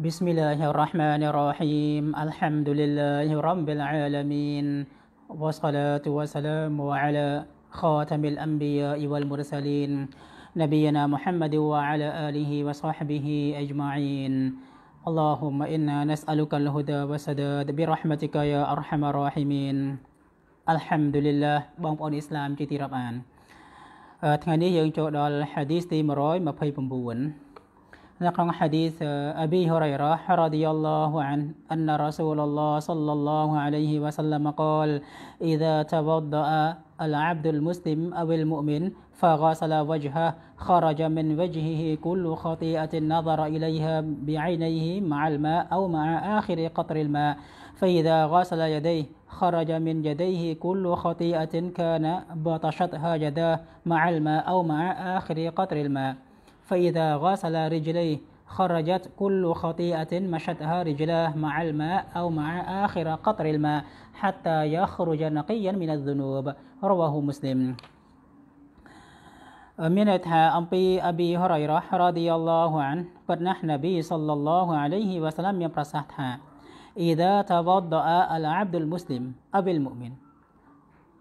بسم الله الرحمن الرحيم الحمد لله رب العالمين والصلاة والسلام على خاتم الأنبياء والمرسلين نبينا محمد وعلى آله وصحبه أجمعين اللهم إنا نسألك الهدى والسداد برحمتك يا أرحم الراحمين الحمد لله جتي ربان دي مروي مبهي 129 نقرأ حديث آه، أبي هريرة رضي الله عنه أن رسول الله صلى الله عليه وسلم قال إذا توضأ العبد المسلم أو المؤمن فغسل وجهه خرج من وجهه كل خطيئة نظر إليها بعينيه مع الماء أو مع آخر قطر الماء فإذا غسل يديه خرج من يديه كل خطيئة كان بطشتها جداه مع الماء أو مع آخر قطر الماء فإذا غسل رجليه خرجت كل خطيئة مشتها رجلاه مع الماء أو مع آخر قطر الماء حتى يخرج نقيا من الذنوب رواه مسلم منتها أمبي أبي هريرة رضي الله عنه فنح نبي صلى الله عليه وسلم يبرسحتها إذا توضأ العبد المسلم أبي المؤمن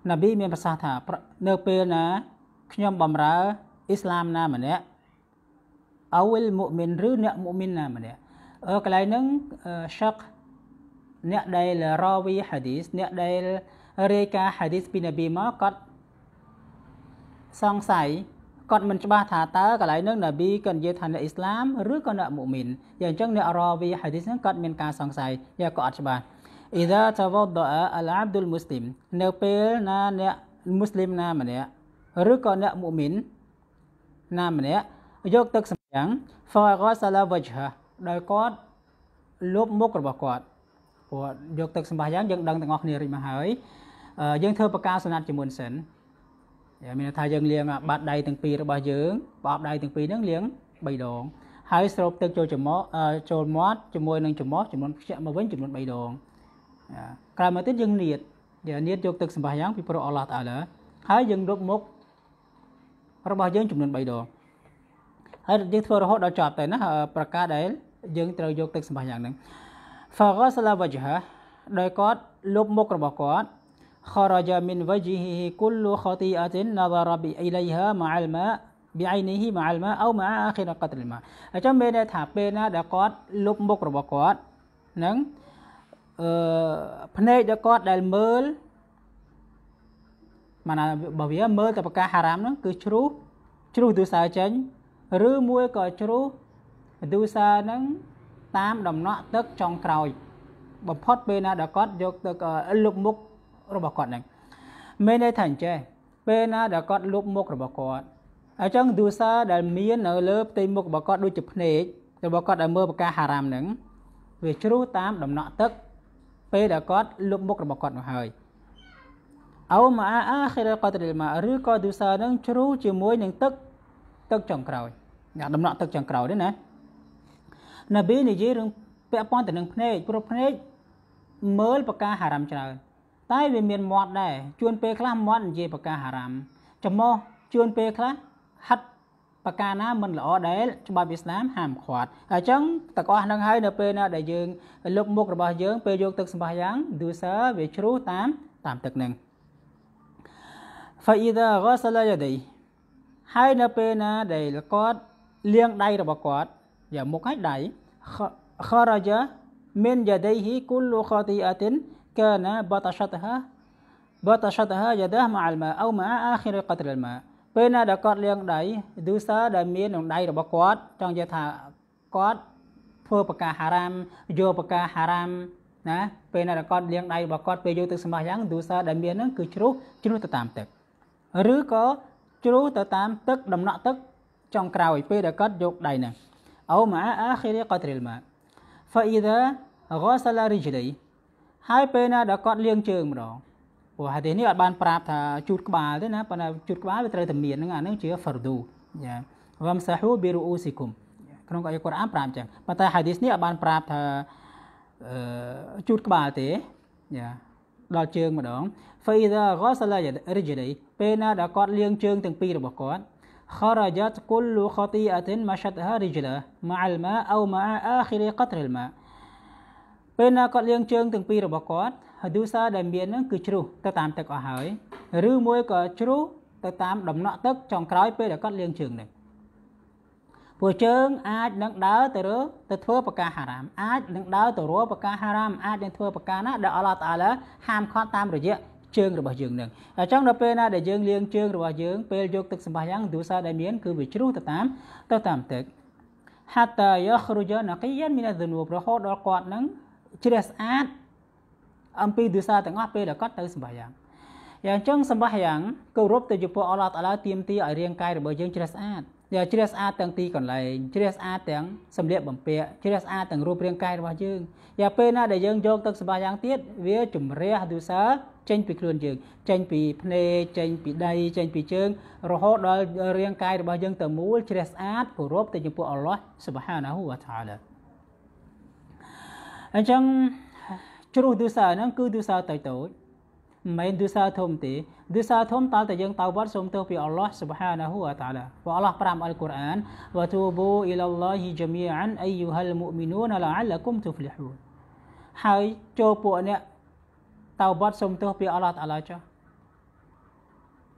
نبي يبرسحتها نبينا كنيوم بمرأة إسلامنا منه អវលមុមីនឬអ្នកមុមីនណាម្នាក់អឺកន្លែងហ្នឹងឆកអ្នកដែលរ៉ាវីហាឌីសអ្នកដែលរាយការហាឌីសពីនប៊ីមកគាត់សង្ស័យគាត់មិនច្បាស់ថាតើកន្លែងហ្នឹងនប៊ីគាត់និយាយថាអ្នកអ៊ីស្លាមឬក៏អ្នកមុមីនយ៉ាងអញ្ចឹងអ្នករ៉ាវីហាឌីសហ្នឹងគាត់មានការសង្ស័យយ៉ាងគាត់អត់ច្បាស់ إذا توضأ العبد المسلم នៅពេលណាអ្នកមុស្លីមណាម្នាក់ឬក៏អ្នកមុមីនណាម្នាក់យកទឹកយ៉ាង فغ سل وجهه ដោយគាត់លុបមុខរបស់គាត់ព្រោះយកទឹកសម្បាយ៉ាងយើងដឹងទាំងអស់គ្នារួចមកហើយយើងធ្វើប្រការសណាត់ជាមួយសិនតែមានថាយើងលាង បាត់ដៃទាំងពីររបស់យើងបបដៃទាំងពីរហ្នឹងលាង3ដងហើយស្រូបទឹកចូលច្រមុះចូលមាត់ជាមួយនឹងច្រមុះចំនួនខ្ជាក់មកវិញចំនួន3ដងក្រោយមកទៀតយើងនៀតយើងនៀតយកទឹកសម្បាយ៉ាងពីព្រះអល់ឡោះតាឡាហើយយើងរົບមុខរបស់យើងចំនួន3ដងហើយយើងធ្វើរហូតដល់ចប់ទៅណាប្រការដែលយើងត្រូវយកទឹកសម្បាសយ៉ាងហ្នឹង Faghasala wajha ដោយគាត់លុបមុខរបស់គាត់ kharaja min wajhihi kullu khati'atin nadhara bi ilayha ma'a al-ma بعينه مع الماء او مع اخر قطر الماء អញ្ចឹងមានន័យថាពេលណាដែលគាត់លុបមុខរបស់គាត់នឹងអឺភ្នែករបស់គាត់ដែលមើលមកណាបើវាមើលតែប្រកាសហរាមហ្នឹងគឺជ្រុះជ្រុះទូសាចេញឬមួយក៏ជ្រុះឌូសាហ្នឹងតាមដំណក់ទឹកចុងក្រោយបំផុតពេលណាដែលគាត់យកទឹកលុបមុខរបស់គាត់ហ្នឹងមានន័យថាអញ្ចេះពេលណាដែលគាត់លុបមុខរបស់គាត់អញ្ចឹងឌូសាដែលមាននៅលើផ្ទៃមុខរបស់គាត់ដូចជាភ្នែករបស់គាត់ដែលមើលប្រការហារ៉ាមហ្នឹងវាជ្រុះតាមដំណក់ទឹកពេលដែលគាត់លុបមុខរបស់គាត់នោះហើយអោម៉ាអាខិរកតរិលម៉ាឬក៏ឌូសានឹងជ្រុះជាមួយនឹងទឹកទឹកចុងក្រោយអ្នកដំណក់ទឹកចុងក្រោយនេះណាណាប៊ីនិយាយរឿងពាក់ព័ន្ធទៅនឹងភ្នែកព្រោះភ្នែកមើលបកាហារ៉ាមច្រើនតែវាមានមាត់ដែរជួនពេលខ្លះមាត់និយាយបកាហារ៉ាមចំោះជួនពេលខ្លះហិតបកាណាមិនល្អដែលច្បាប់អ៊ីស្លាមហាមឃាត់អញ្ចឹងទាំងអស់ហ្នឹងហើយនៅពេលណាដែលយើងលុបមុខរបស់យើងពេលយកទឹកសម្បាយ៉ាងឌូសើវាជ្រុះតាមតាមទឹកហ្នឹង فإذا غسل يديه ហើយនៅពេលណាដែលគាត់លាងដៃរបស់គាត់យ៉ាមុខឲ្យដៃ kharaja min yadayhi kullu khati'atin kana batashatha batashatha yadah ma'al ma aw ma'a akhir qatr al ma ពេលណាដែលគាត់លាងដៃឌូសាដែលមានក្នុងដៃរបស់គាត់ចង់និយាយថាគាត់ធ្វើបកាហារ៉ាមយកបកាហារ៉ាមណាពេលណាដែលគាត់លាងដៃរបស់គាត់ពេលយកទឹកសម្បាយ៉ាងឌូសាដែលមានហ្នឹងគឺជ្រុះជ្រុះទៅតាមទឹកឬក៏ជ្រុះទៅតាមទឹកដំណក់ទឹកចុងក្រោយពេលដែលគាត់យកដៃហ្នឹងអូម៉ាអាខិរីកតរិលម៉ាហ្វាអ៊ីដាហ្គសាឡារីជីលីហើយពេលណាដែលគាត់លាងជើងម្ដងព្រោះហាឌីសនេះអត់បានប្រាប់ថាជូតក្បាលទេណាប៉ុន្តែជូតក្បាលវាត្រូវតែមានហ្នឹងអាហ្នឹងជា fardu យ៉ាវ៉ាំសាហ៊ូប៊ីរូអ៊ូស៊ីគុំក្នុងកាយកូរ៉ានប្រាប់អញ្ចឹងប៉ុន្តែហាឌីសនេះអត់បានប្រាប់ថាអឺជូតក្បាលទេយ៉ាដល់ជើងម្ដង فإذا غسل رجليه ពេលណាដែលគាត់លាង ជើងទាំងពីររបស់គាត់ خرجت كل خطيئة مشتها رجله مع الماء أو مع آخر قطر الماء ពេលណាគាត់លាងជើងទាំងពីររបស់គាត់ហើយឌូសាដែលមាននឹងគឺជ្រុះទៅតាមទឹកអស់ហើយឬមួយក៏ជ្រុះទៅតាមដំណក់ទឹកចុងក្រោយពេលដែលគាត់លាងជើងនេះពួកជើងអាចនឹងដើរទៅរើទៅធ្វើបកាហារ៉ាមអាចនឹងដើរទៅរកបកាហារ៉ាមអាចនឹងធ្វើបកាណាដែលអល់ឡោះតាឡាហាមឃាត់តាមរយៈជើងរបស់យើងនឹងអញ្ចឹងដល់ពេលណាដែលយើងលាងជើងរបស់យើងពេលយកទឹកសម្បះយ៉ាងទូសាដែលមានគឺវាជ្រុះទៅតាមទៅតាមទឹកហាតាយខរុយណកីយ៉ានមីនឌនូបរហូតដល់គាត់នឹងជ្រះស្អាតអំពីទូសាទាំងអស់ពេលដែលគាត់ទៅសម្បះយ៉ាងយ៉ាងចឹងសម្បះយ៉ាងគោរពទៅចំពោះអល់ឡោះតាឡាទៀមទីឲ្យរាង កាយរបស់យើងជ្រះស្អាតយ៉ាងជ្រះស្អាតទាំងទីកន្លែងជ្រះស្អាតទាំងសម្លៀកបំពាក់ជ្រះស្អាតទាំងរូបរាងកាយរបស់យើងយ៉ាងពេលណាដែលយើងយកទឹកសម្បះយ៉ាងទៀតវាជំរះទូសាចេញពីខ្លួនយើងចេញពីភ្នែកចេញពីដៃចេញពីជើងរហូតដល់រាងកាយរបស់យើងទៅមូលជ្រះស្អាតគោរពទៅចំពោះអល់ឡោះសុបហានាហ៊ូវតាឡាអញ្ចឹងជ្រុះទូសាហ្នឹងគឺទូសាតូចតូចមិនមែនទូសាធំទេទូសាធំតើតែយើងទៅវត្តសូមទោសពីអល់ឡោះសុបហានាហ៊ូវតាឡាព្រោះអល់ឡោះប្រាំអល់កុរអានវ៉ាទូប៊ូអ៊ីឡាឡោហ៊ីជាមីអានអាយូហាល់មុមីនូនឡាអាឡាគុំទូហ្វ្លីហ៊ូនហើយចូលពួកអ្នកតៅបត់សុំទោសពីអល់ឡោះតាឡាចុះ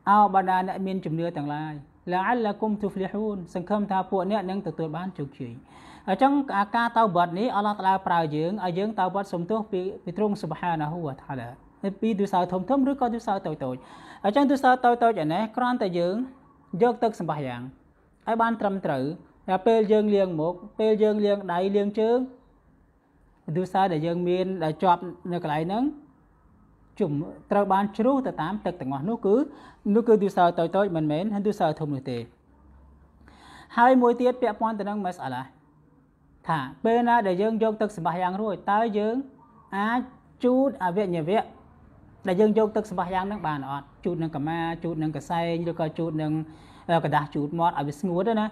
អោបណ្ដាអ្នកមានជំនឿទាំងឡាយឡាអល់គុំទូហ្វលីហ៊ូនសង្ឃឹមថាពួកអ្នកនឹងទទួលបានជោគជ័យអញ្ចឹងការតៅបត់នេះអល់ឡោះតាឡាប្រើយើងឲ្យយើងតៅបត់សុំទោសពីពីទ្រង់ស៊ុបហានាហ៊ូវតាឡាពីទិសៅធំធំឬក៏ទិសៅតូចតូចអញ្ចឹងទិសៅតូចតូចឯនេះគ្រាន់តែយើងយកទឹកសម្បះយ៉ាងឲ្យបានត្រឹមត្រូវតែពេលយើងលាងមុខពេលយើងលាងដៃលាងជើងទិសៅដែលយើងមានដែលជាប់នៅកន្លែងហ្នឹងជំត្រូវបានជ្រុះទៅតាមទឹកទាំងអស់នោះគឺនោះគឺឌូសើតូចតូចមិនមែនឌូសើធំនោះទេហើយមួយទៀតពាក់ព័ន្ធទៅនឹងមេសអាឡាថាពេលណាដែលយើងយកទឹកសម្បះយ៉ាងរួចតើយើងអាចជូតអវយវៈដែលយើងយកទឹកសម្បះយ៉ាងនឹងបានអត់ជូតនឹងកាមាជូតនឹងកសែងឬក៏ជូតនឹងกระดาษជូតមាត់ឲ្យវាស្ងួតណា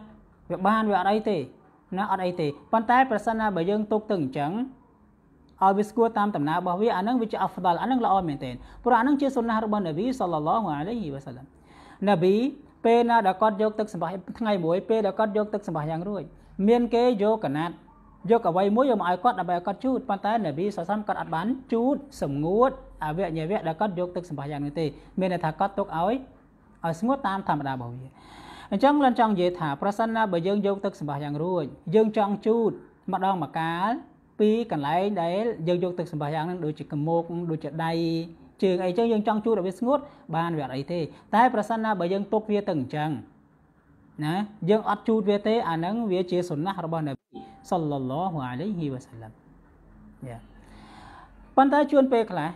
វាបានវាអត់អីទេណាអត់អីទេប៉ុន្តែប្រសិនណាបើយើងទុកទឹកអញ្ចឹងឲ្យវាស្គាល់តាមដំណើររបស់វាអានឹងវាជាអហ្វដលអានឹងល្អមែនទែនព្រោះអានឹងជាសុណារបស់នប៊ីសល្លឡោះអាឡៃហ៊ីវ៉ាសាឡាំនប៊ីពេលណាដែលគាត់យកទឹកសម្បាថ្ងៃមួយពេលដែលគាត់យកទឹកសម្បាយ៉ាងរួចមានគេយកកណាត់យកអ្វីមួយយកមកឲ្យគាត់ដើម្បីឲ្យគាត់ជូតប៉ុន្តែនប៊ីសសាំគាត់អត់បាន ជូតសម្ងួតអវយវៈដែលគាត់យកទឹកសម្បាយ៉ាងនេះទេមានន័យថាគាត់ទុកឲ្យឲ្យស្ងួតតាមធម្មតារបស់វាអញ្ចឹងលន់ចង់និយាយថាប្រសិនណាបើយើងយកទឹកសម្បាយ៉ាងរួចយើងចង់ជូតម្ដងម្កាលពីកន្លែងដែលយើងយកទឹកសម្បាយ៉ាងហ្នឹងដូចជាកមោកដូចជាដៃជើងអីចឹងយើងចង់ជួយឲ្យវាស្ងួត បានវាអត់អីទេតែប្រសិនណាបើយើងទុកវាទៅអញ្ចឹងណាយើងអត់ជូតវាទេអាហ្នឹងវាជាសុណាស់របស់នប៊ីសល្លឡោះអាឡៃហ៊ីវ៉ាសាឡាំយ៉ាប៉ុន្តែជួនពេលខ្លះ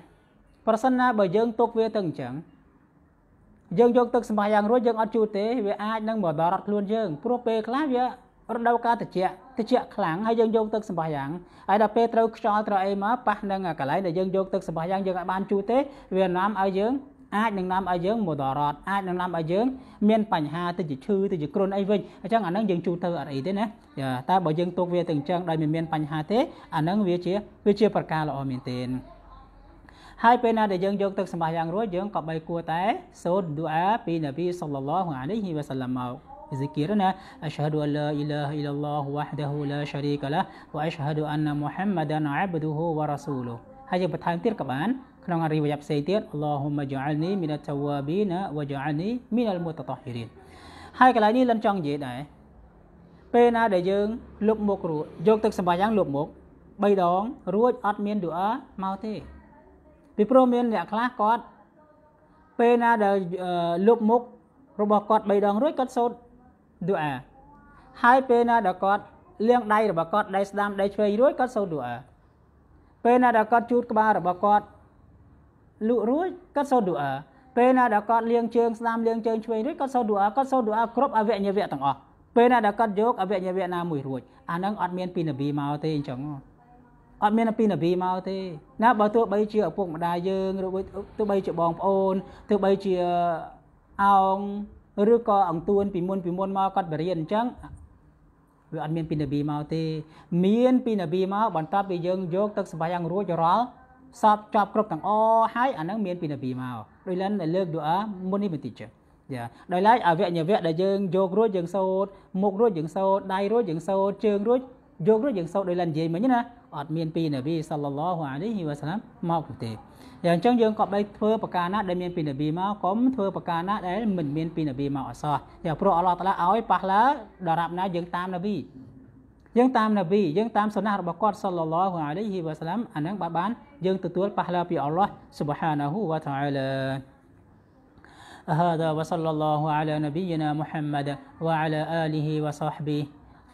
ប្រសិនណាបើយើងទុកវាទៅអញ្ចឹងយើងយកទឹកសម្បាយ៉ាងរួចយើងអត់ជូតទេវាអាចនឹងបដរត់ខ្លួនយើងព្រោះពេលខ្លះវារដូវកាលត្រជាក់ត្រជាក់ខ្លាំងហើយយើងយកទឹកសម្បោះយ៉ាងហើយដល់ពេលត្រូវខ្យល់ត្រូវអីមកប៉ះនឹងកន្លែងដែលយើងយកទឹកសម្បោះយ៉ាងយើងអាចបានជូរទេវានាំឲ្យយើង អាចនឹងនាំឲ្យយើងមតរតអាចនឹងនាំឲ្យយើង មានបញ្ហាទៅជាឈឺទៅជាគ្រុនអីវិញអញ្ចឹងអានឹងយើងជូរទៅអត់អីទេណាតែបើយើងទុកវាទៅអញ្ចឹងដោយមិនមានបញ្ហាទេអានឹងវាជាវាជាប្រការល្អមែនទែនហើយពេលណាដែលយើងយកទឹកសម្បះយ៉ាងរួចយើងក៏បីគួរតែ សូត្រឌូអាពីនប៊ីសល្លឡោះអាឡៃហ៊ីវ៉ាសល្លាមមក ذكرنا أشهد أن لا إله إلا الله وحده لا شريك له وأشهد أن محمدا عبده ورسوله ហើយយើងបន្ថែមទៀតក៏បានក្នុងអរិយវយផ្សេងទៀត اللهم اجعلني من التوابين واجعلني من المتطهرين ហើយកន្លែងនេះលិនចង់និយាយដែរពេលណាដែលយើងលុបមុខរួចយកទឹកសម្បាយ៉ាងលុបមុខ3ដងរួចអត់មានឌូអាមកទេពីព្រោះមានអ្នកខ្លះគាត់ពេលណាដែលលុបមុខរបស់គាត់3ដងរួចគាត់សូត្រឌូអាហើយពេលណាដែលគាត់លាងដៃរបស់គាត់ដៃស្ដាំដៃឆ្វេងរួចគាត់សូត្រឌូអាពេលណាដែលគាត់ជូតក្បាលរបស់គាត់លក់រួចគាត់សូត្រឌូអាពេលណាដែលគាត់លាងជើងស្ដាំលាងជើងឆ្វេងរួចគាត់សូត្រឌូអាគាត់សូត្រឌូអាគ្រប់អវយវៈទាំងអស់ពេលណាដែលគាត់យកអវយវៈណាមួយរួចអានឹងអត់មានពីនប៊ីមកទេអញ្ចឹងអត់មានពីនប៊ីមកទេណាបើទោះបីជាឪពុកម្ដាយយើងឬទោះបីជាបងប្អូនទោះបីជាអោងឬក៏អង្គទួនពីមុនពីមុនមកគាត់បរៀនអញ្ចឹងវាអត់មានពីនប៊ីមកទេ មានពីនប៊ីមកបន្ទាប់ពីយើងយកទឹកសម្បាយ៉ាងរួចរាល់សពចប់គ្រប់ទាំងអហើយអានឹងមានពីនប៊ីមកដោយឡែកលើកឌូអាមុននេះបន្តិចចឹងយ៉ាដោយឡែកអវយវៈដែលយើងយករួចយើងសូត្រមុខរួចយើងសូត្រដៃរួចយើងសូត្រជើងរួចយកនោះយើងសូត្រដោយឡាននិយាយមិញណាអត់មាន ពីនប៊ីសល្លឡោះអាលីហ៊ីវ៉ាសាឡាមមកទេយ៉ាងអញ្ចឹងយើងក៏បីធ្វើប្រការណាដែលមានពីនប៊ីមកកុំធ្វើប្រការណាដែលមិនមានពីនប៊ីមកអសោះយ៉ាងព្រោះអល់ឡោះតាឡាឲ្យប៉ះឡាដល់រាប់ណាយើងតាមនប៊ីយើងតាមនប៊ីយើងតាមសុណារបស់គាត់សល្លឡោះអាលីហ៊ីវ៉ាសាឡាមអានឹងបាទបានយើងទទួលប៉ះឡាពីអល់ឡោះស៊ុបហានាហ៊ូវ៉ាតាអាឡា هذا وصلى الله على نبينا محمد وعلى آله وصحبه